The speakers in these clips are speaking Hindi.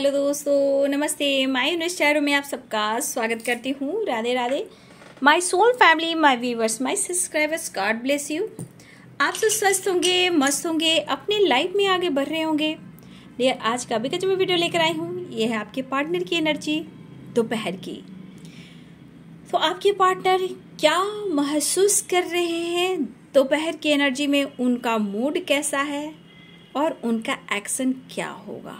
हेलो दोस्तों नमस्ते माई यूनिस्टारो में आप सबका स्वागत करती हूँ Radhe Radhe my soul family my viewers my subscribers God bless you आप सब स्वस्थ होंगे मस्त होंगे अपने लाइफ में आगे बढ़ रहे होंगे भैया आज का भी जो मैं वीडियो लेकर आई हूँ ये है आपके पार्टनर की एनर्जी दोपहर की तो आपके पार्टनर क्या महसूस कर रहे हैं दोपहर की एनर्जी में उनका मूड कैसा है और उनका एक्शन क्या होगा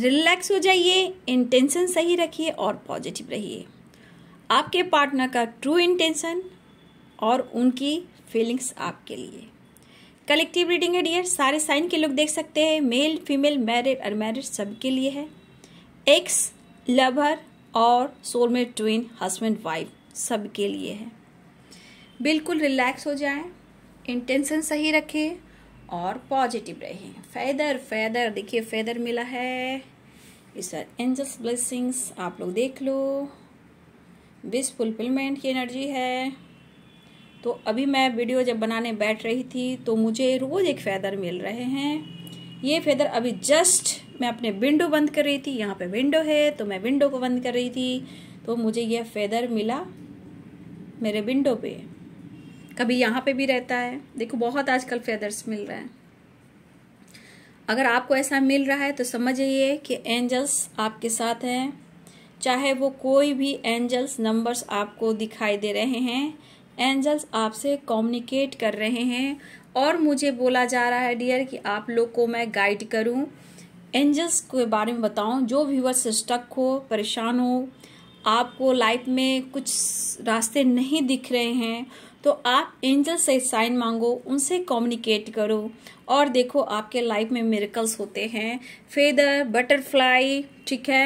रिलैक्स हो जाइए इंटेंशन सही रखिए और पॉजिटिव रहिए आपके पार्टनर का ट्रू इंटेंशन और उनकी फीलिंग्स आपके लिए कलेक्टिव रीडिंग है डियर सारे साइन के लोग देख सकते हैं मेल फीमेल मैरिड अनमैरिड सबके लिए है एक्स लवर और सोलमेट ट्विन हस्बैंड वाइफ सबके लिए है बिल्कुल रिलैक्स हो जाए इंटेंशन सही रखें और पॉजिटिव रहें फैदर फैदर देखिए फैदर मिला है इस एंजल्स ब्लेसिंग्स आप लोग देख लो विश फुलफिलमेंट की एनर्जी है तो अभी मैं वीडियो जब बनाने बैठ रही थी तो मुझे रोज़ एक फैदर मिल रहे हैं ये फैदर अभी जस्ट मैं अपने विंडो बंद कर रही थी यहाँ पे विंडो है तो मैं विंडो को बंद कर रही थी तो मुझे यह फैदर मिला मेरे विंडो पे कभी यहाँ पे भी रहता है देखो बहुत आजकल फेदर्स मिल रहा है अगर आपको ऐसा मिल रहा है तो समझिए कि एंजल्स आपके साथ हैं चाहे वो कोई भी एंजल्स नंबर्स आपको दिखाई दे रहे हैं एंजल्स आपसे कम्युनिकेट कर रहे हैं और मुझे बोला जा रहा है डियर कि आप लोग को मैं गाइड करूं एंजल्स के बारे में बताऊं जो व्यूवर्स स्टक हो परेशान हो आपको लाइफ में कुछ रास्ते नहीं दिख रहे हैं तो आप एंजल से साइन मांगो उनसे कम्युनिकेट करो और देखो आपके लाइफ में मेरिकल्स होते हैं फेदर बटरफ्लाई ठीक है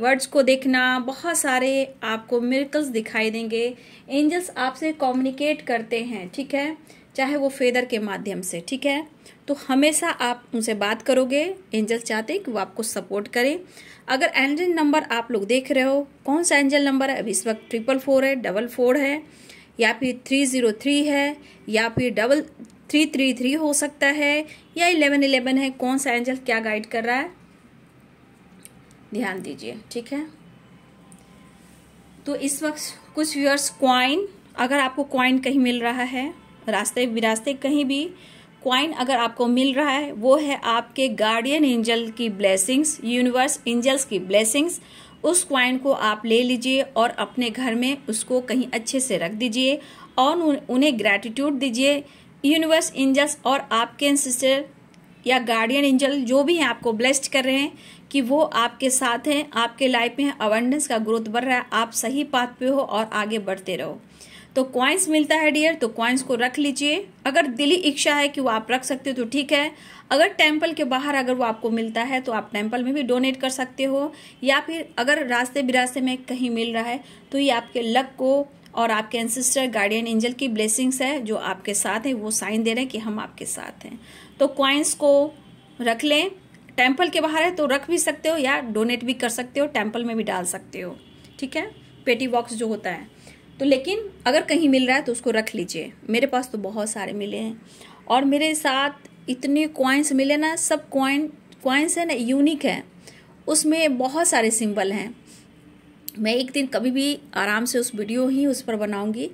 वर्ड्स को देखना बहुत सारे आपको मेरिकल्स दिखाई देंगे एंजल्स आपसे कम्युनिकेट करते हैं ठीक है चाहे वो फेदर के माध्यम से ठीक है तो हमेशा आप उनसे बात करोगे एंजल चाहते हैं कि वो आपको सपोर्ट करें अगर एंजल नंबर आप लोग देख रहे हो कौन सा एंजल नंबर है अभी इस वक्त ट्रिपल फोर है डबल फोर है या फिर थ्री ज़ीरो थ्री है या फिर डबल थ्री थ्री थ्री हो सकता है या इलेवन इलेवन है कौन सा एंजल क्या गाइड कर रहा है ध्यान दीजिए ठीक है तो इस वक्त कुछ व्यूअर्स क्वाइन अगर आपको क्वाइन कहीं मिल रहा है रास्ते विरास्ते कहीं भी क्वाइन अगर आपको मिल रहा है वो है आपके गार्डियन एंजल की ब्लेसिंग्स यूनिवर्स एंजल्स की ब्लेसिंग्स उस क्वाइन को आप ले लीजिए और अपने घर में उसको कहीं अच्छे से रख दीजिए और उन्हें ग्रेटिट्यूड दीजिए यूनिवर्स एंजल्स और आपके सिस्टर या गार्डियन एंजल जो भी हैं आपको ब्लेस्ड कर रहे हैं कि वो आपके साथ हैं आपके लाइफ में अवेयरनेस का ग्रोथ बढ़ रहा है आप सही पाथ पे हो और आगे बढ़ते रहो तो क्वाइंस मिलता है डियर तो क्वाइंस को रख लीजिए अगर दिली इच्छा है कि वो आप रख सकते हो तो ठीक है अगर टेम्पल के बाहर अगर वो आपको मिलता है तो आप टेम्पल में भी डोनेट कर सकते हो या फिर अगर रास्ते बिरास्ते में कहीं मिल रहा है तो ये आपके लक को और आपके एनसिस्टर गार्डियन एंजल की ब्लेसिंग्स है जो आपके साथ हैं वो साइन दे रहे हैं कि हम आपके साथ हैं तो क्वाइंस को रख लें टेम्पल के बाहर है तो रख भी सकते हो या डोनेट भी कर सकते हो टेम्पल में भी डाल सकते हो ठीक है पेटी बॉक्स जो होता है तो लेकिन अगर कहीं मिल रहा है तो उसको रख लीजिए मेरे पास तो बहुत सारे मिले हैं और मेरे साथ इतने कॉइन्स मिले ना सब कॉइन कॉइन्स है ना यूनिक है उसमें बहुत सारे सिंबल हैं मैं एक दिन कभी भी आराम से उस वीडियो ही उस पर बनाऊंगी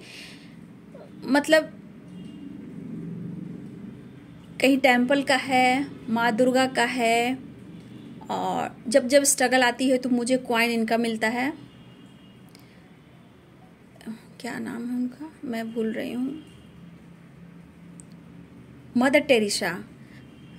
मतलब कहीं टेम्पल का है माँ दुर्गा का है और जब जब स्ट्रगल आती है तो मुझे कॉइन इनका मिलता है क्या नाम है उनका मैं भूल रही हूँ मदर टेरिशा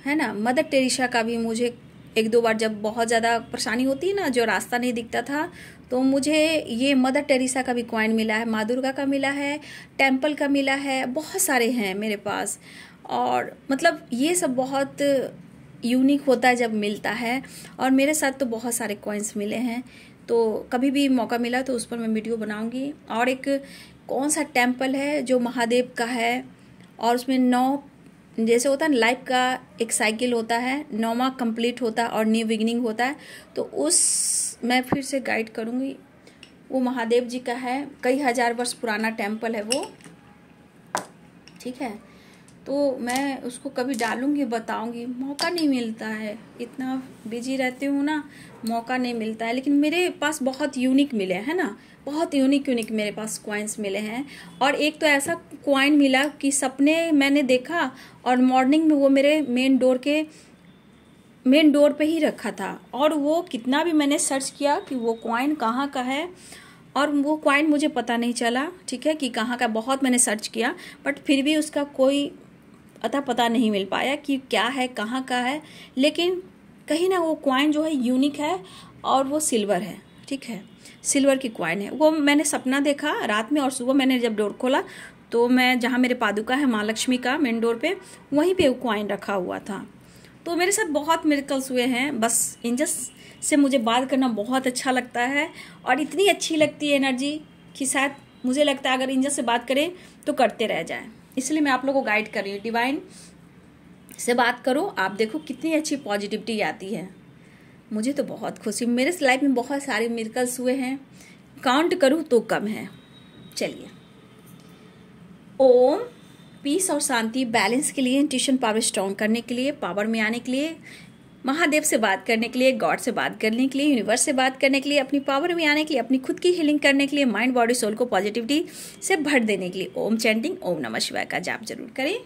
है ना मदर टेरिशा का भी मुझे एक दो बार जब बहुत ज़्यादा परेशानी होती है ना जो रास्ता नहीं दिखता था तो मुझे ये मदर टेरिसा का भी कॉइन मिला है माँ दुर्गा का मिला है टेम्पल का मिला है बहुत सारे हैं मेरे पास और मतलब ये सब बहुत यूनिक होता है जब मिलता है और मेरे साथ तो बहुत सारे कॉइन्स मिले हैं तो कभी भी मौका मिला तो उस पर मैं वीडियो बनाऊंगी और एक कौन सा टेम्पल है जो महादेव का है और उसमें नौ जैसे होता है लाइफ का एक साइकिल होता है नौवा कंप्लीट होता है और न्यू बिगनिंग होता है तो उस मैं फिर से गाइड करूँगी वो महादेव जी का है कई हज़ार वर्ष पुराना टेम्पल है वो ठीक है तो मैं उसको कभी डालूंगी बताऊंगी मौका नहीं मिलता है इतना बिजी रहती हूँ ना मौका नहीं मिलता है लेकिन मेरे पास बहुत यूनिक मिले हैं ना बहुत यूनिक यूनिक मेरे पास कॉइन्स मिले हैं और एक तो ऐसा कॉइन मिला कि सपने मैंने देखा और मॉर्निंग में वो मेरे मेन डोर के मेन डोर पे ही रखा था और वो कितना भी मैंने सर्च किया कि वो कॉइन कहाँ का है और वो कॉइन मुझे पता नहीं चला ठीक है कि कहाँ का बहुत मैंने सर्च किया बट फिर भी उसका कोई अतः पता नहीं मिल पाया कि क्या है कहाँ का है लेकिन कहीं ना वो क्वाइन जो है यूनिक है और वो सिल्वर है ठीक है सिल्वर की क्वाइन है वो मैंने सपना देखा रात में और सुबह मैंने जब डोर खोला तो मैं जहाँ मेरे पादुका है माँ लक्ष्मी का मेन डोर पे वहीं पे वो क्वाइन रखा हुआ था तो मेरे साथ बहुत मेरिकल्स हुए हैं बस इंजस से मुझे बात करना बहुत अच्छा लगता है और इतनी अच्छी लगती है एनर्जी कि शायद मुझे लगता है अगर इंजस से बात करें तो करते रह जाएँ इसलिए मैं आप लोगों को गाइड कर रही हूँ डिवाइन से बात करो आप देखो कितनी अच्छी पॉजिटिविटी आती है मुझे तो बहुत खुशी मेरे लाइफ में बहुत सारे मिर्कल्स हुए हैं काउंट करूँ तो कम है चलिए ओम पीस और शांति बैलेंस के लिए इंट्यूशन पावर स्ट्रॉन्ग करने के लिए पावर में आने के लिए महादेव से बात करने के लिए गॉड से बात करने के लिए यूनिवर्स से बात करने के लिए अपनी पावर में आने के लिए अपनी खुद की हीलिंग करने के लिए माइंड बॉडी सोल को पॉजिटिविटी से भर देने के लिए ओम चैंटिंग ओम नमः शिवाय का जाप जरूर करें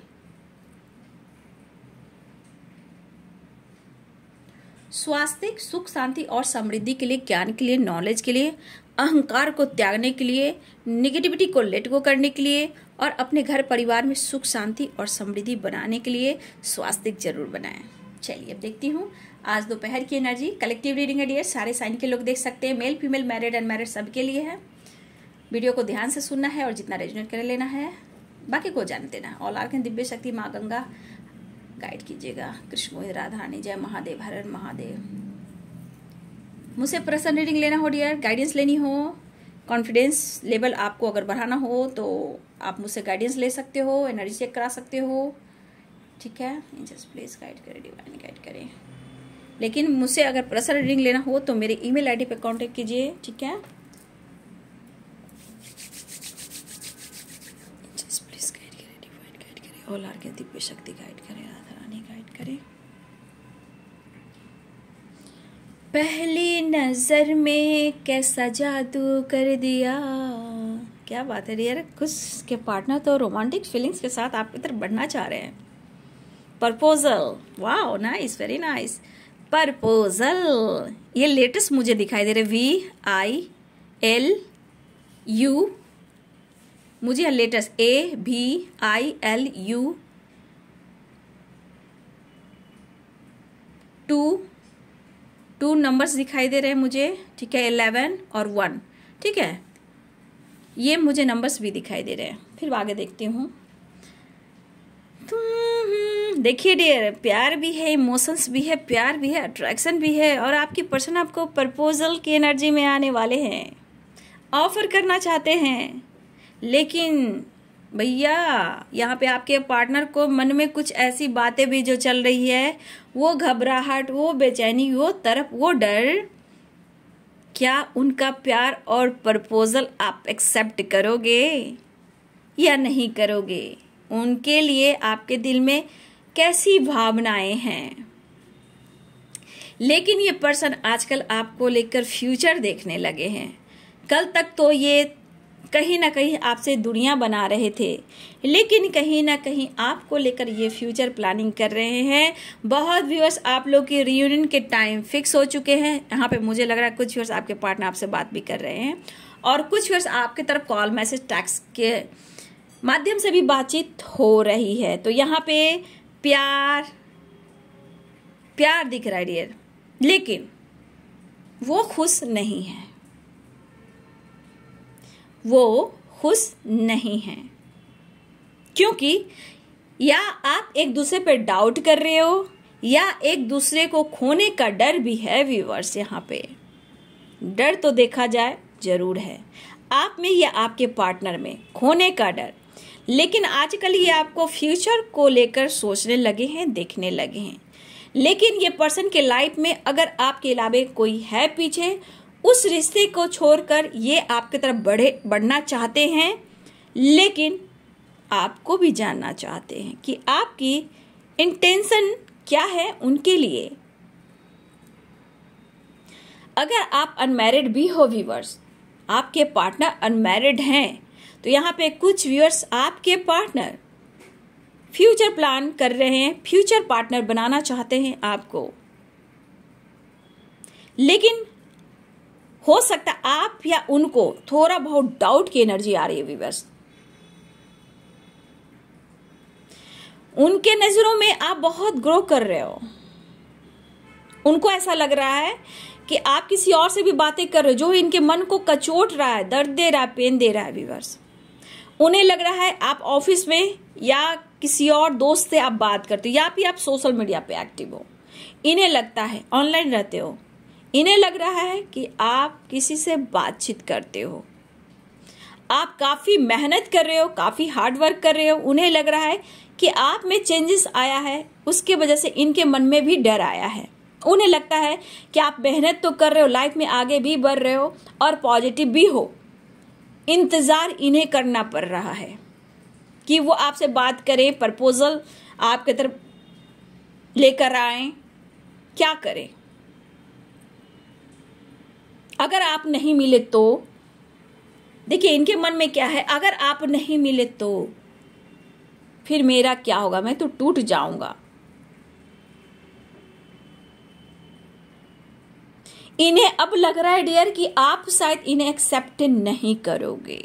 स्वास्थ्य सुख शांति और समृद्धि के लिए ज्ञान के लिए नॉलेज के लिए अहंकार को त्यागने के लिए निगेटिविटी को लेट गो करने के लिए और अपने घर परिवार में सुख शांति और समृद्धि बनाने के लिए स्वास्थ्य जरूर बनाएं चलिए अब देखती हूँ आज दोपहर की एनर्जी कलेक्टिव रीडिंग है डियर सारे साइन के लोग देख सकते हैं मेल फीमेल मैरिड अनमैरिड सबके लिए है वीडियो को ध्यान से सुनना है और जितना रेजुनेट कर लेना है बाकी को जान देना है ऑल आर के दिव्य शक्ति माँ गंगा गाइड कीजिएगा कृष्ण गोविंद राधारानी जय महादेव हर महादेव मुझसे पर्सनल रीडिंग लेना हो डियर गाइडेंस लेनी हो कॉन्फिडेंस लेवल आपको अगर बढ़ाना हो तो आप मुझसे गाइडेंस ले सकते हो एनर्जी चेक करा सकते हो ठीक है जस्ट प्लीज़ गाइड करें डिवाइन गाइड करें लेकिन मुझसे अगर पर्सनल रीडिंग लेना हो तो मेरे ईमेल आईडी पे कांटेक्ट कीजिए ठीक है जस्ट प्लीज़ गाइड करें डिवाइन गाइड करें ऑल आर के दिव्य शक्ति गाइड करें राधा रानी गाइड करें पहली नज़र में कैसा जादू कर दिया क्या बात है यार कुछ के पार्टनर तो रोमांटिक फीलिंग्स के साथ आपकी तरफ बढ़ना चाह रहे हैं proposal wow nice very nice proposal ये लेटेस्ट मुझे दिखाई दे रहे वी आई एल यू मुझे लेटेस्ट ए भी I L U two two numbers दिखाई दे रहे हैं मुझे ठीक है एलेवन और वन ठीक है ये मुझे नंबर्स भी दिखाई दे रहे हैं फिर आगे देखती हूँ तुम हम्म, देखिए डियर प्यार भी है इमोशंस भी है प्यार भी है अट्रैक्शन भी है और आपकी पर्सन आपको प्रपोजल की एनर्जी में आने वाले हैं ऑफर करना चाहते हैं लेकिन भैया यहाँ पे आपके पार्टनर को मन में कुछ ऐसी बातें भी जो चल रही है वो घबराहट वो बेचैनी वो तरफ वो डर क्या उनका प्यार और प्रपोजल आप एक्सेप्ट करोगे या नहीं करोगे उनके लिए आपके दिल में कैसी भावनाएं हैं लेकिन ये पर्सन आजकल आपको लेकर फ्यूचर देखने लगे हैं कल तक तो ये कहीं ना कहीं आपसे दुनिया बना रहे थे लेकिन कहीं ना कहीं आपको लेकर ये फ्यूचर प्लानिंग कर रहे हैं बहुत व्यूअर्स आप लोग की रियूनियन के टाइम फिक्स हो चुके हैं यहाँ पे मुझे लग रहा है कुछ व्यूअर्स आपके पार्टनर आपसे बात भी कर रहे हैं और कुछ व्यूअर्स आपके तरफ कॉल मैसेज टैक्स के माध्यम से भी बातचीत हो रही है तो यहाँ पे प्यार प्यार दिख रहा है डियर लेकिन वो खुश नहीं है वो खुश नहीं है क्योंकि या आप एक दूसरे पर डाउट कर रहे हो या एक दूसरे को खोने का डर भी है व्यूवर्स यहाँ पे डर तो देखा जाए जरूर है आप में या आपके पार्टनर में खोने का डर लेकिन आजकल ये आपको फ्यूचर को लेकर सोचने लगे हैं देखने लगे हैं लेकिन ये पर्सन के लाइफ में अगर आपके अलावे कोई है पीछे उस रिश्ते को छोड़कर ये आपकी तरफ बढ़े बढ़ना चाहते हैं लेकिन आपको भी जानना चाहते हैं कि आपकी इंटेंशन क्या है उनके लिए अगर आप अनमैरिड भी हो व्यूवर्स आपके पार्टनर अनमैरिड हैं तो यहाँ पे कुछ व्यूअर्स आपके पार्टनर फ्यूचर प्लान कर रहे हैं फ्यूचर पार्टनर बनाना चाहते हैं आपको लेकिन हो सकता आप या उनको थोड़ा बहुत डाउट की एनर्जी आ रही है व्यूअर्स उनके नजरों में आप बहुत ग्रो कर रहे हो उनको ऐसा लग रहा है कि आप किसी और से भी बातें कर रहे हो जो इनके मन को कचोट रहा है दर्द दे रहा है पेन दे रहा है विवर्स उन्हें लग रहा है आप ऑफिस में या किसी और दोस्त से आप बात करते हो या फिर आप सोशल मीडिया पे एक्टिव हो इन्हें लगता है ऑनलाइन रहते हो इन्हें लग रहा है कि आप किसी से बातचीत करते हो आप काफ़ी मेहनत कर रहे हो काफ़ी हार्ड वर्क कर रहे हो उन्हें लग रहा है कि आप में चेंजेस आया है उसके वजह से इनके मन में भी डर आया है उन्हें लगता है कि आप मेहनत तो कर रहे हो लाइफ में आगे भी बढ़ रहे हो और पॉजिटिव भी हो इंतज़ार इन्हें करना पड़ रहा है कि वो आपसे बात करें प्रपोज़ल आपके तरफ लेकर आए क्या करें अगर आप नहीं मिले तो देखिए इनके मन में क्या है अगर आप नहीं मिले तो फिर मेरा क्या होगा मैं तो टूट जाऊंगा इन्हें अब लग रहा है डियर कि आप शायद इन्हें एक्सेप्ट नहीं करोगे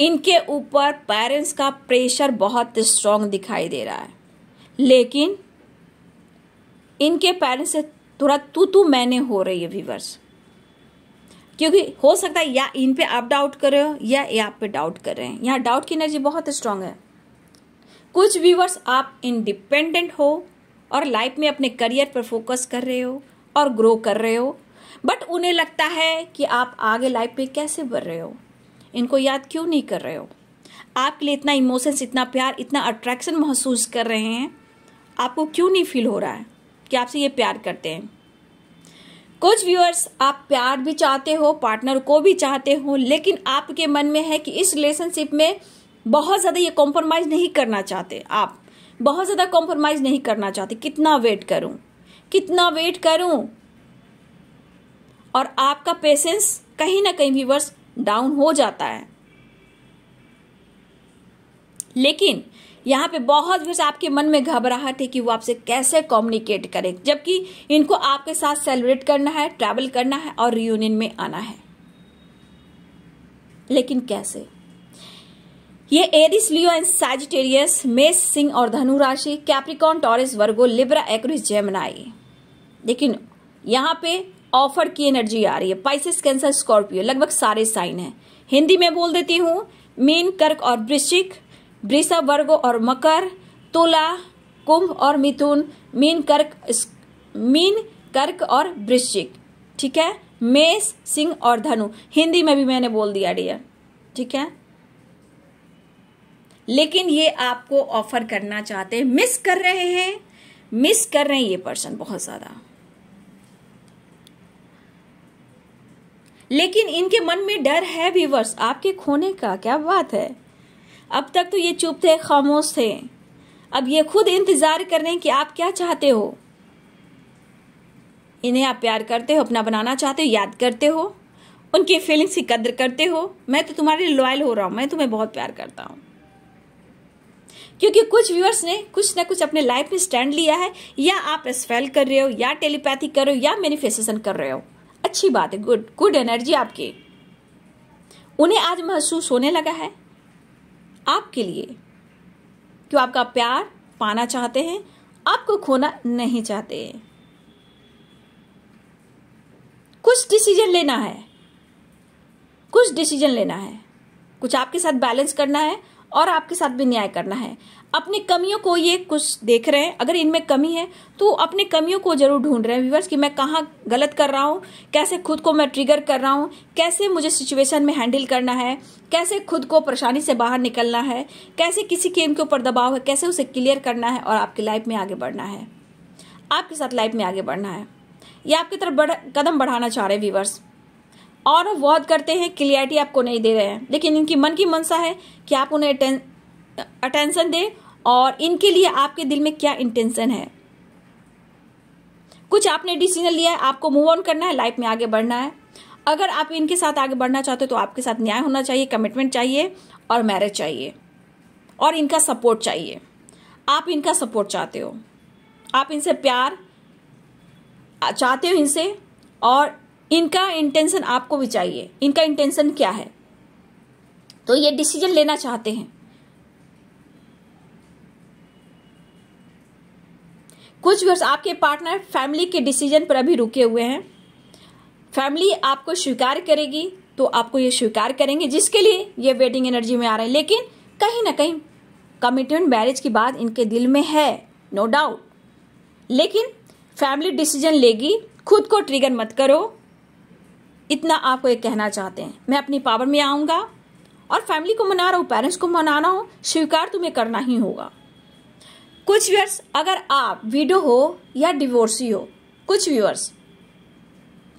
इनके ऊपर पेरेंट्स का प्रेशर बहुत स्ट्रांग दिखाई दे रहा है लेकिन इनके पेरेंट्स से थोड़ा तू तू मैंने हो रही है व्यूवर्स क्योंकि हो सकता है या इन पे आप डाउट कर रहे हो या ये आप पे डाउट कर रहे हैं यहाँ डाउट की एनर्जी बहुत स्ट्रांग है कुछ व्यूवर्स आप इंडिपेंडेंट हो और लाइफ में अपने करियर पर फोकस कर रहे हो और ग्रो कर रहे हो बट उन्हें लगता है कि आप आगे लाइफ में कैसे बढ़ रहे हो इनको याद क्यों नहीं कर रहे हो आपके लिए इतना इमोशंस इतना प्यार इतना अट्रैक्शन महसूस कर रहे हैं आपको क्यों नहीं फील हो रहा है कि आपसे ये प्यार करते हैं कुछ व्यूअर्स आप प्यार भी चाहते हो पार्टनर को भी चाहते हो लेकिन आपके मन में है कि इस रिलेशनशिप में बहुत ज़्यादा ये कॉम्प्रोमाइज़ नहीं करना चाहते आप बहुत ज़्यादा कॉम्प्रोमाइज़ नहीं करना चाहते कितना वेट करूं कितना वेट करूं और आपका पेशेंस कहीं ना कहीं व्यूवर्स डाउन हो जाता है लेकिन यहाँ पे बहुत व्यूर्स आपके मन में घबराहट है कि वो आपसे कैसे कम्युनिकेट करें जबकि इनको आपके साथ सेलिब्रेट करना है ट्रैवल करना है और रियूनियन में आना है लेकिन कैसे ये एरिस लियो एंड सैजिटेरियस मेष सिंह और धनु राशि Capricorn Taurus Virgo Libra Aries Gemini लेकिन यहाँ पे ऑफर की एनर्जी आ रही है पाइसिस कैंसर स्कॉर्पियो लगभग सारे साइन है हिंदी में बोल देती हूँ मीन कर्क और वृश्चिक वृषभ वर्ग और मकर तुला कुंभ और मिथुन मीन कर्क मीन कर्क और वृश्चिक ठीक है मेष सिंह और धनु हिंदी में भी मैंने बोल दिया डियर ठीक है लेकिन ये आपको ऑफर करना चाहते हैं मिस कर रहे हैं मिस कर रहे हैं ये पर्सन बहुत ज़्यादा लेकिन इनके मन में डर है व्यूवर्स आपके खोने का क्या बात है अब तक तो ये चुप थे खामोश थे अब ये खुद इंतजार कर रहे हैं कि आप क्या चाहते हो इन्हें आप प्यार करते हो अपना बनाना चाहते हो याद करते हो उनकी फीलिंग्स की कद्र करते हो मैं तो तुम्हारे लिए लॉयल हो रहा हूं मैं तुम्हें बहुत प्यार करता हूं क्योंकि कुछ व्यूअर्स ने कुछ ना कुछ अपने लाइफ में स्टैंड लिया है या आप स्पेल कर रहे हो या टेलीपैथी कर रहे हो या मैनिफेस्टेशन कर रहे हो अच्छी बात है गुड गुड एनर्जी आपके उन्हें आज महसूस होने लगा है आपके लिए क्यों आपका प्यार पाना चाहते हैं आपको खोना नहीं चाहते कुछ डिसीजन लेना है कुछ डिसीजन लेना है कुछ आपके साथ बैलेंस करना है और आपके साथ भी न्याय करना है अपनी कमियों को ये कुछ देख रहे हैं अगर इनमें कमी है तो अपने कमियों को जरूर ढूंढ रहे हैं व्यूवर्स कि मैं कहाँ गलत कर रहा हूँ कैसे खुद को मैं ट्रिगर कर रहा हूँ कैसे मुझे सिचुएशन में हैंडल करना है कैसे खुद को परेशानी से बाहर निकलना है कैसे किसी के उनके ऊपर दबाव है कैसे उसे क्लियर करना है और आपकी लाइफ में आगे बढ़ना है आपके साथ लाइफ में आगे बढ़ना है या आपकी तरफ बढ़ कदम बढ़ाना चाह रहे हैं व्यूवर्स और वो बहुत करते हैं क्लियरिटी आपको नहीं दे रहे हैं लेकिन इनकी मन की मनसा है कि आप उन्हें अटेंशन दें और इनके लिए आपके दिल में क्या इंटेंशन है कुछ आपने डिसीजन लिया है आपको मूव ऑन करना है लाइफ में आगे बढ़ना है अगर आप इनके साथ आगे बढ़ना चाहते हो तो आपके साथ न्याय होना चाहिए कमिटमेंट चाहिए और मैरिज चाहिए और इनका सपोर्ट चाहिए आप इनका सपोर्ट चाहते हो आप इनसे प्यार चाहते हो इनसे और इनका इंटेंशन आपको भी चाहिए इनका इंटेंशन क्या है तो ये डिसीजन लेना चाहते हैं कुछ व्यूअर्स आपके पार्टनर फैमिली के डिसीजन पर अभी रुके हुए हैं फैमिली आपको स्वीकार करेगी तो आपको ये स्वीकार करेंगे जिसके लिए ये वेडिंग एनर्जी में आ रहे हैं लेकिन कहीं ना कहीं कमिटमेंट मैरिज की बात इनके दिल में है नो no डाउट लेकिन फैमिली डिसीजन लेगी खुद को ट्रिगर मत करो इतना आपको ये कहना चाहते हैं मैं अपनी पावर में आऊंगा और फैमिली को मना रहा हूँ पेरेंट्स को मनाना हो स्वीकार तुम्हें करना ही होगा कुछ व्यूअर्स अगर आप वीडो हो या डिवोर्सी हो कुछ व्यूअर्स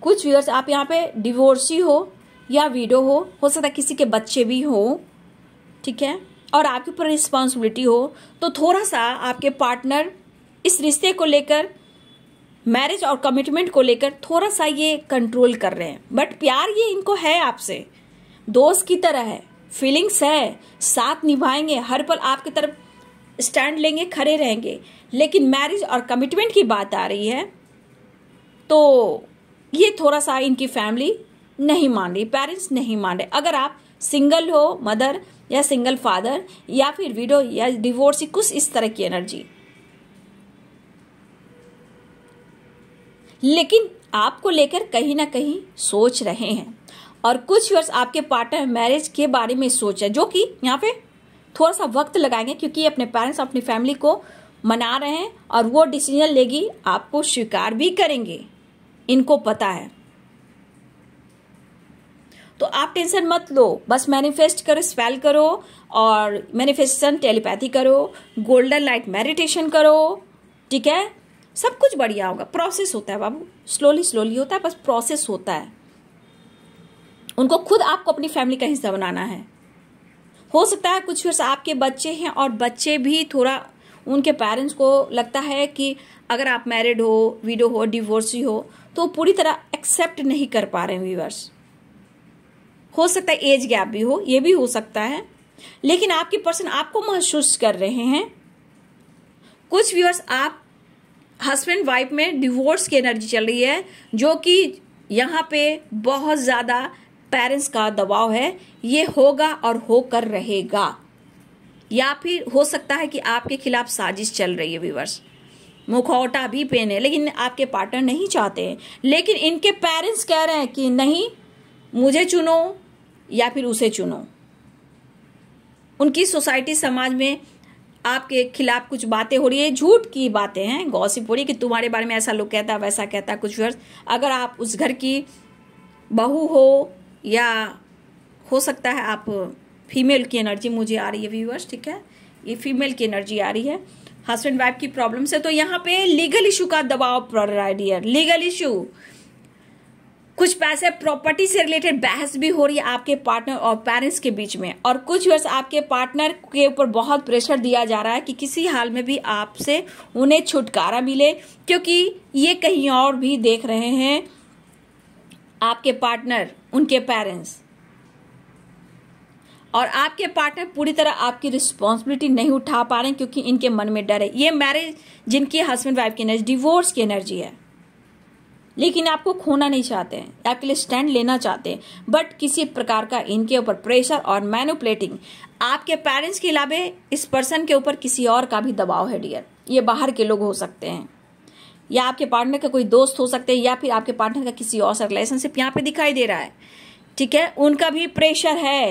कुछ व्यूअर्स आप यहाँ पे डिवोर्सी हो या वीडो हो हो सकता है किसी के बच्चे भी हो ठीक है और आपके ऊपर रिस्पॉन्सिबिलिटी हो तो थोड़ा सा आपके पार्टनर इस रिश्ते को लेकर मैरिज और कमिटमेंट को लेकर थोड़ा सा ये कंट्रोल कर रहे हैं बट प्यार ये इनको है आपसे दोस्त की तरह है फीलिंग्स है साथ निभाएंगे हर पल आपकी तरफ स्टैंड लेंगे खड़े रहेंगे लेकिन मैरिज और कमिटमेंट की बात आ रही है तो ये थोड़ा सा इनकी फैमिली नहीं मान रही पेरेंट्स नहीं मान रहे अगर आप सिंगल हो मदर या सिंगल फादर या फिर विडो या डिवोर्स कुछ इस तरह की एनर्जी लेकिन आपको लेकर कहीं ना कहीं सोच रहे हैं और कुछ वर्ष आपके पार्टनर मैरिज के बारे में सोच है जो कि यहाँ पे थोड़ा सा वक्त लगाएंगे क्योंकि अपने पेरेंट्स अपनी फैमिली को मना रहे हैं और वो डिसीजन लेगी आपको स्वीकार भी करेंगे इनको पता है तो आप टेंशन मत लो बस मैनिफेस्ट करो स्पेल करो और मैनिफेस्टेशन टेलीपैथी करो गोल्डन लाइट मेडिटेशन करो ठीक है सब कुछ बढ़िया होगा प्रोसेस होता है बाबू स्लोली स्लोली होता है बस प्रोसेस होता है उनको खुद आपको अपनी फैमिली का हिस्सा बनाना है हो सकता है कुछ वर्ष आपके बच्चे हैं और बच्चे भी थोड़ा उनके पेरेंट्स को लगता है कि अगर आप मैरिड हो विडो हो डिवोर्सी हो तो पूरी तरह एक्सेप्ट नहीं कर पा रहे हैं व्यूवर्स हो सकता है एज गैप भी हो ये भी हो सकता है लेकिन आपके पर्सन आपको महसूस कर रहे हैं कुछ व्यूअर्स आप हस्बैंड वाइफ में डिवोर्स की एनर्जी चल रही है जो कि यहाँ पे बहुत ज़्यादा पेरेंट्स का दबाव है ये होगा और होकर रहेगा या फिर हो सकता है कि आपके खिलाफ साजिश चल रही है व्यूवर्स मुखौटा भी पेन है लेकिन आपके पार्टनर नहीं चाहते हैं लेकिन इनके पेरेंट्स कह रहे हैं कि नहीं मुझे चुनो या फिर उसे चुनो उनकी सोसाइटी समाज में आपके खिलाफ कुछ बातें हो रही है झूठ की बातें हैं गौसिप हो रही है कि तुम्हारे बारे में ऐसा लोग कहता है वैसा कहता कुछ वर्ष अगर आप उस घर की बहू हो या हो सकता है आप फीमेल की एनर्जी मुझे आ रही है व्यूवर्स ठीक है ये फीमेल की एनर्जी आ रही है हस्बैंड वाइफ की प्रॉब्लम से तो यहाँ पे लीगल इशू का दबाव पड़ रहा है डियर लीगल इशू कुछ पैसे प्रॉपर्टी से रिलेटेड बहस भी हो रही है आपके पार्टनर और पेरेंट्स के बीच में और कुछ वर्ष आपके पार्टनर के ऊपर बहुत प्रेशर दिया जा रहा है कि किसी हाल में भी आपसे उन्हें छुटकारा मिले क्योंकि ये कहीं और भी देख रहे हैं आपके पार्टनर उनके पेरेंट्स और आपके पार्टनर पूरी तरह आपकी रिस्पॉन्सिबिलिटी नहीं उठा पा रहे क्योंकि इनके मन में डर है ये मैरिज जिनकी हस्बैंड वाइफ की एनर्जी डिवोर्स की एनर्जी है लेकिन आपको खोना नहीं चाहते हैं आपके लिए स्टैंड लेना चाहते हैं बट किसी प्रकार का इनके ऊपर प्रेशर और मैनुपलेटिंग आपके पेरेंट्स के अलावे इस पर्सन के ऊपर किसी और का भी दबाव है डियर ये बाहर के लोग हो सकते हैं या आपके पार्टनर का कोई दोस्त हो सकते हैं या फिर आपके पार्टनर का किसी और रिलेशनशिप यहाँ पे दिखाई दे रहा है ठीक है उनका भी प्रेशर है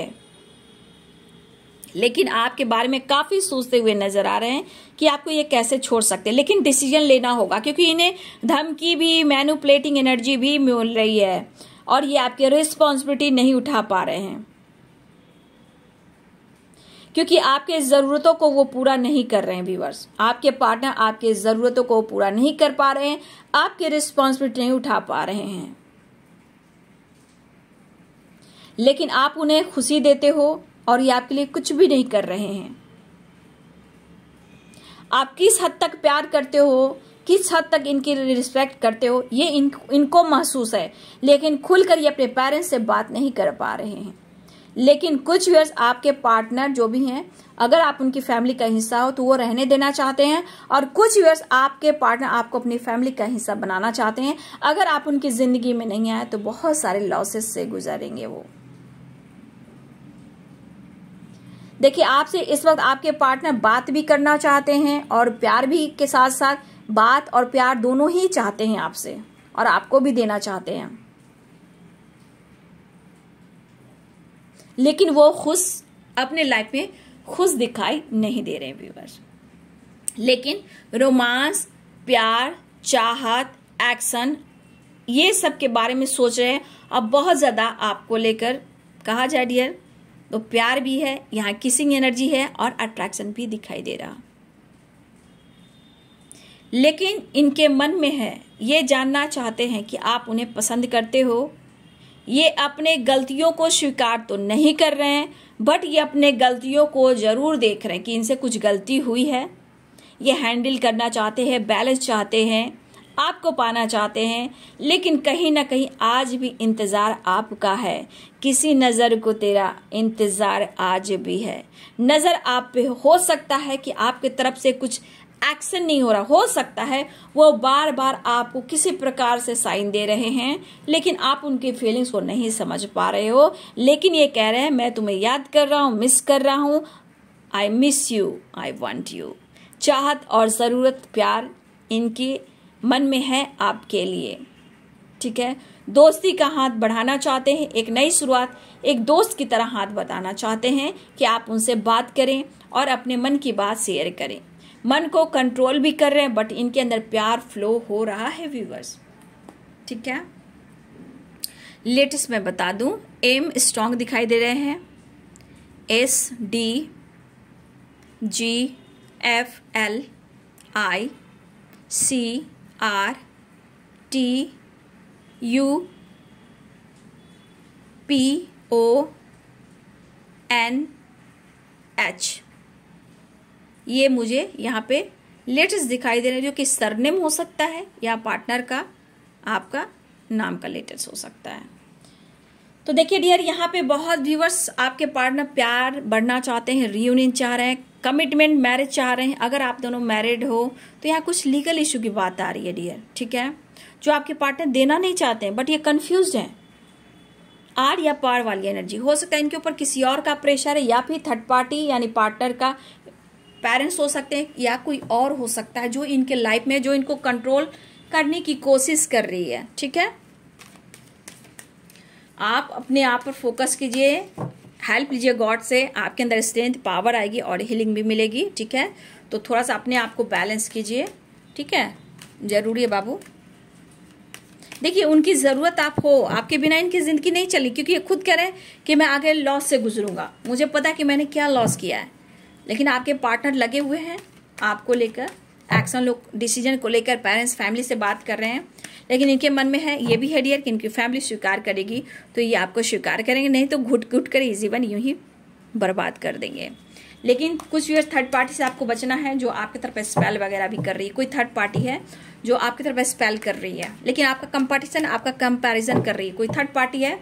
लेकिन आपके बारे में काफी सोचते हुए नजर आ रहे हैं कि आपको ये कैसे छोड़ सकते हैं लेकिन डिसीजन लेना होगा क्योंकि इन्हें धमकी भी मैनुपलेटिंग एनर्जी भी मिल रही है और ये आपकी रिस्पॉन्सिबिलिटी नहीं उठा पा रहे हैं क्योंकि आपके ज़रूरतों को वो पूरा नहीं कर रहे हैं व्यूवर्स आपके पार्टनर आपके ज़रूरतों को पूरा नहीं कर पा रहे हैं आपके रिस्पॉन्सिबिलिटी नहीं उठा पा रहे हैं लेकिन आप उन्हें खुशी देते हो और ये आपके लिए कुछ भी नहीं कर रहे हैं आप किस हद तक प्यार करते हो किस हद तक इनकी रिस्पेक्ट करते हो ये इन इनको महसूस है लेकिन खुलकर ये अपने पेरेंट्स से बात नहीं कर पा रहे हैं लेकिन कुछ व्यूअर्स आपके पार्टनर जो भी हैं अगर आप उनकी फैमिली का हिस्सा हो तो वो रहने देना चाहते हैं और कुछ व्यूअर्स आपके पार्टनर आपको अपनी फैमिली का हिस्सा बनाना चाहते हैं अगर आप उनकी जिंदगी में नहीं आए तो बहुत सारे लॉसेस से गुजरेंगे वो देखिए आपसे इस वक्त आपके पार्टनर बात भी करना चाहते हैं और प्यार भी के साथ साथ बात और प्यार दोनों ही चाहते हैं आपसे और आपको भी देना चाहते हैं लेकिन वो खुश अपने लाइफ में खुश दिखाई नहीं दे रहे व्यूवर्स लेकिन रोमांस प्यार चाहत एक्शन ये सब के बारे में सोच रहे हैं अब बहुत ज़्यादा आपको लेकर कहा जाए डियर तो प्यार भी है यहाँ किसिंग एनर्जी है और अट्रैक्शन भी दिखाई दे रहा लेकिन इनके मन में है ये जानना चाहते हैं कि आप उन्हें पसंद करते हो ये अपने गलतियों को स्वीकार तो नहीं कर रहे हैं बट ये अपने गलतियों को जरूर देख रहे हैं कि इनसे कुछ गलती हुई है ये हैंडल करना चाहते हैं बैलेंस चाहते हैं आपको पाना चाहते हैं लेकिन कहीं ना कहीं आज भी इंतज़ार आपका है किसी नज़र को तेरा इंतज़ार आज भी है नज़र आप पे हो सकता है कि आपके तरफ से कुछ एक्शन नहीं हो रहा हो सकता है वो बार बार आपको किसी प्रकार से साइन दे रहे हैं लेकिन आप उनकी फीलिंग्स को नहीं समझ पा रहे हो लेकिन ये कह रहे हैं मैं तुम्हें याद कर रहा हूँ मिस कर रहा हूँ I miss you I want you चाहत और ज़रूरत प्यार इनके मन में है आपके लिए ठीक है दोस्ती का हाथ बढ़ाना चाहते हैं एक नई शुरुआत एक दोस्त की तरह हाथ बताना चाहते हैं कि आप उनसे बात करें और अपने मन की बात शेयर करें मन को कंट्रोल भी कर रहे हैं बट इनके अंदर प्यार फ्लो हो रहा है व्यूवर्स ठीक है लेटेस्ट मैं बता दूं एम स्ट्रांग दिखाई दे रहे हैं S D G F L I C R T U P O N H ये मुझे यहाँ पे लेटेस्ट दिखाई दे रहे हैं जो कि सरनेम हो सकता है या पार्टनर का आपका नाम का लेटेस्ट हो सकता है तो देखिए डियर यहाँ पे बहुत व्यूवर्स आपके पार्टनर प्यार बढ़ना चाहते हैं रीयूनियन चाह रहे हैं कमिटमेंट मैरिज चाह रहे हैं अगर आप दोनों मैरिड हो तो यहाँ कुछ लीगल इशू की बात आ रही है डियर ठीक है जो आपके पार्टनर देना नहीं चाहते हैं बट ये कन्फ्यूज हैं आर या पार वाली एनर्जी हो सकता है इनके ऊपर किसी और का प्रेशर है या फिर थर्ड पार्टी यानी पार्टनर का पेरेंट्स हो सकते हैं या कोई और हो सकता है जो इनके लाइफ में जो इनको कंट्रोल करने की कोशिश कर रही है ठीक है आप अपने आप पर फोकस कीजिए हेल्प लीजिए गॉड से आपके अंदर स्ट्रेंथ पावर आएगी और हीलिंग भी मिलेगी ठीक है तो थोड़ा सा अपने आप को बैलेंस कीजिए ठीक है ज़रूरी है बाबू देखिए उनकी ज़रूरत आप हो आपके बिना इनकी ज़िंदगी नहीं चली क्योंकि ये खुद कह रहे हैं कि मैं आगे लॉस से गुजरूंगा मुझे पता कि मैंने क्या लॉस किया है लेकिन आपके पार्टनर लगे हुए हैं आपको लेकर एक्शन लोग डिसीजन को लेकर पेरेंट्स फैमिली से बात कर रहे हैं लेकिन इनके मन में है ये भी है डियर कि इनकी फैमिली स्वीकार करेगी तो ये आपको स्वीकार करेंगे नहीं तो घुट घुट कर ये जीवन यूं ही बर्बाद कर देंगे लेकिन कुछ व्यूअर्स थर्ड पार्टी से आपको बचना है जो आपकी तरफ स्पेल वगैरह भी कर रही है कोई थर्ड पार्टी है जो आपकी तरफ स्पेल कर रही है लेकिन आपका कंपटीशन आपका कंपैरिजन कर रही है कोई थर्ड पार्टी है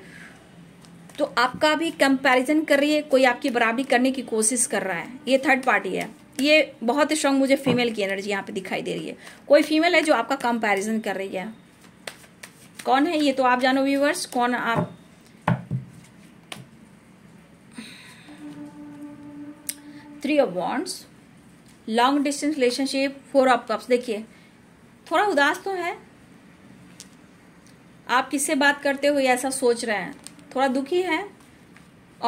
तो आपका भी कंपैरिजन कर रही है कोई आपकी बराबरी करने की कोशिश कर रहा है ये थर्ड पार्टी है ये बहुत स्ट्रांग मुझे फीमेल की एनर्जी यहाँ पे दिखाई दे रही है कोई फीमेल है जो आपका कंपैरिजन कर रही है कौन है ये तो आप जानो व्यूवर्स कौन आप three of wands long distance relationship four of cups देखिए थोड़ा उदास तो है आप किससे बात करते हो ऐसा सोच रहे हैं थोड़ा दुखी है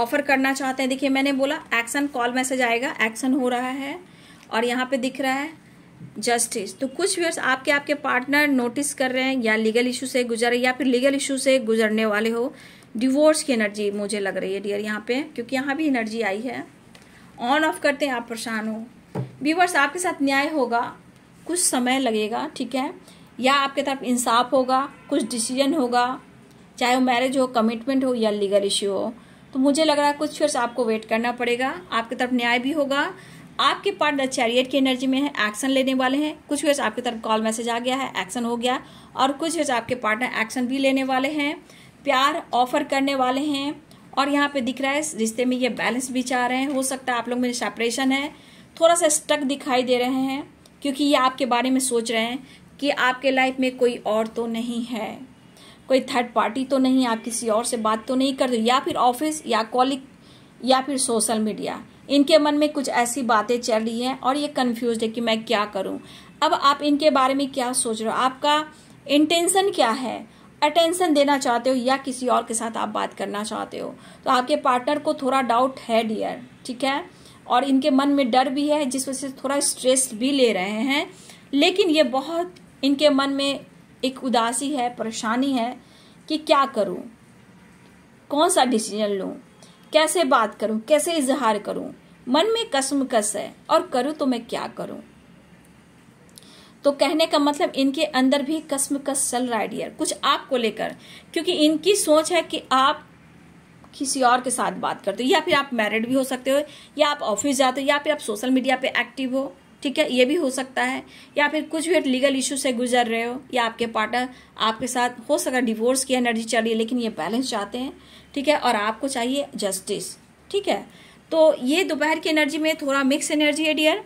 ऑफर करना चाहते हैं देखिए मैंने बोला एक्शन कॉल मैसेज आएगा एक्शन हो रहा है और यहाँ पे दिख रहा है जस्टिस तो कुछ व्यर्स आपके आपके पार्टनर नोटिस कर रहे हैं या लीगल इशू से गुजर या फिर लीगल इशू से गुजरने वाले हो डिवोर्स की एनर्जी मुझे लग रही है डियर यहाँ पे क्योंकि यहाँ भी एनर्जी आई है ऑन ऑफ करते हैं आप परेशान हो व्यूवर्स आपके साथ न्याय होगा कुछ समय लगेगा ठीक है या आपके तरफ इंसाफ होगा कुछ डिसीजन होगा चाहे वो मैरिज हो कमिटमेंट हो या लीगल इश्यू हो तो मुझे लग रहा है कुछ फिर आपको वेट करना पड़ेगा आपकी तरफ न्याय भी होगा आपके पार्टनर चैरियट की एनर्जी में है एक्शन लेने वाले हैं कुछ फिर आपकी तरफ कॉल मैसेज आ गया है एक्शन हो गया और कुछ फिर आपके पार्टनर एक्शन भी लेने वाले हैं प्यार ऑफर करने वाले हैं और यहाँ पे दिख रहा है रिश्ते में ये बैलेंस भी चाह रहे हैं हो सकता है आप लोग में सेपरेशन है थोड़ा सा स्टक दिखाई दे रहे हैं क्योंकि ये आपके बारे में सोच रहे हैं कि आपके लाइफ में कोई और तो नहीं है कोई थर्ड पार्टी तो नहीं आप किसी और से बात तो नहीं कर रहे या फिर ऑफिस या कॉलिक या फिर सोशल मीडिया इनके मन में कुछ ऐसी बातें चल रही हैं और ये कन्फ्यूज है कि मैं क्या करूं अब आप इनके बारे में क्या सोच रहे हो आपका इंटेंशन क्या है अटेंशन देना चाहते हो या किसी और के साथ आप बात करना चाहते हो तो आपके पार्टनर को थोड़ा डाउट है डियर ठीक है और इनके मन में डर भी है जिस वजह से थोड़ा स्ट्रेस भी ले रहे हैं लेकिन ये बहुत इनके मन में एक उदासी है परेशानी है कि क्या करूं कौन सा डिसीजन लूं कैसे बात करूं कैसे इजहार करूं मन में कसम कस है और करूं तो मैं क्या करूं तो कहने का मतलब इनके अंदर भी कसम कस चल रहा है डियर कुछ आपको लेकर क्योंकि इनकी सोच है कि आप किसी और के साथ बात करते हो या फिर आप मैरिड भी हो सकते हो या आप ऑफिस जाते हो या फिर आप सोशल मीडिया पे एक्टिव हो ठीक है ये भी हो सकता है या फिर कुछ भी लीगल इशू से गुजर रहे हो या आपके पार्टनर आपके साथ हो सका डिवोर्स की एनर्जी चल रही है लेकिन ये बैलेंस चाहते हैं ठीक है और आपको चाहिए जस्टिस ठीक है तो ये दोपहर की एनर्जी में थोड़ा मिक्स एनर्जी है डियर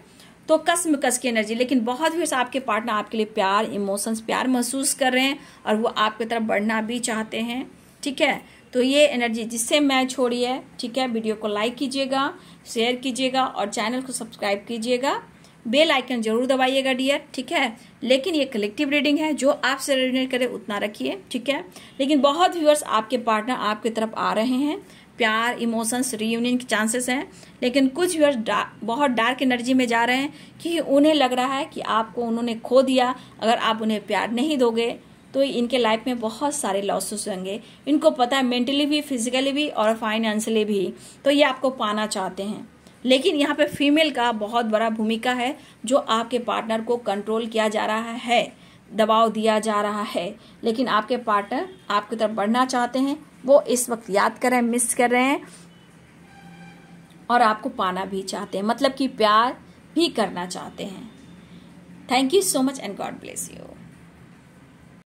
तो कसम कस की एनर्जी लेकिन बहुत भी आपके पार्टनर आपके लिए प्यार इमोशंस प्यार महसूस कर रहे हैं और वो आपकी तरफ बढ़ना भी चाहते हैं ठीक है तो ये एनर्जी जिससे मैं छोड़ी है ठीक है वीडियो को लाइक कीजिएगा शेयर कीजिएगा और चैनल को सब्सक्राइब कीजिएगा बेल आइकन जरूर दबाइएगा डियर ठीक है लेकिन ये कलेक्टिव रीडिंग है जो आपसे रेडिनेट करे उतना रखिए ठीक है लेकिन बहुत व्यूअर्स आपके पार्टनर आपकी तरफ आ रहे हैं प्यार इमोशंस रीयूनियन के चांसेस हैं लेकिन कुछ व्यूअर्स डा, बहुत डार्क एनर्जी में जा रहे हैं कि उन्हें लग रहा है कि आपको उन्होंने खो दिया अगर आप उन्हें प्यार नहीं दोगे तो इनके लाइफ में बहुत सारे लॉसेस होंगे इनको पता है मेंटली भी फिजिकली भी और फाइनेंशियली भी तो ये आपको पाना चाहते हैं लेकिन यहाँ पे फीमेल का बहुत बड़ा भूमिका है जो आपके पार्टनर को कंट्रोल किया जा रहा है दबाव दिया जा रहा है लेकिन आपके पार्टनर आपकी तरफ बढ़ना चाहते हैं वो इस वक्त याद कर रहे हैं मिस कर रहे हैं और आपको पाना भी चाहते हैं मतलब कि प्यार भी करना चाहते हैं thank you so much and God bless you